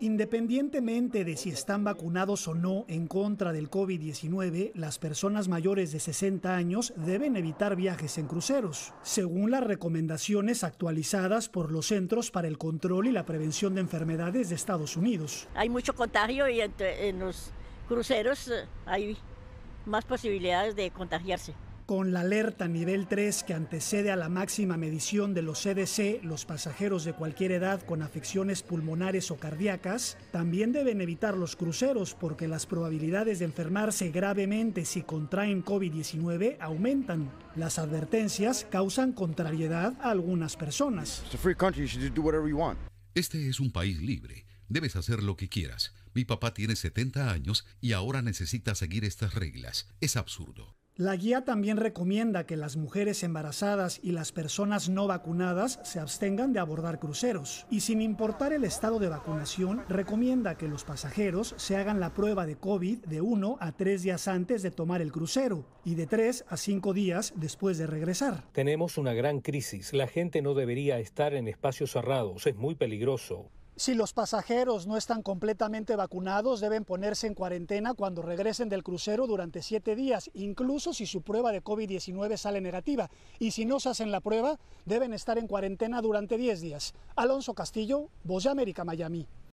Independientemente de si están vacunados o no en contra del COVID-19, las personas mayores de 60 años deben evitar viajes en cruceros, según las recomendaciones actualizadas por los Centros para el Control y la Prevención de Enfermedades de Estados Unidos. Hay mucho contagio y en, los cruceros eh, hay más posibilidades de contagiarse. Con la alerta nivel 3 que antecede a la máxima medición de los CDC, los pasajeros de cualquier edad con afecciones pulmonares o cardíacas también deben evitar los cruceros porque las probabilidades de enfermarse gravemente si contraen COVID-19 aumentan. Las advertencias causan contrariedad a algunas personas. Este es un país libre. Debes hacer lo que quieras. Mi papá tiene 70 años y ahora necesita seguir estas reglas. Es absurdo. La guía también recomienda que las mujeres embarazadas y las personas no vacunadas se abstengan de abordar cruceros y sin importar el estado de vacunación, recomienda que los pasajeros se hagan la prueba de COVID de 1 a tres días antes de tomar el crucero y de 3 a 5 días después de regresar. Tenemos una gran crisis, la gente no debería estar en espacios cerrados, es muy peligroso. Si los pasajeros no están completamente vacunados, deben ponerse en cuarentena cuando regresen del crucero durante siete días, incluso si su prueba de COVID-19 sale negativa. Y si no se hacen la prueba, deben estar en cuarentena durante 10 días. Alonso Castillo, Voz América, Miami.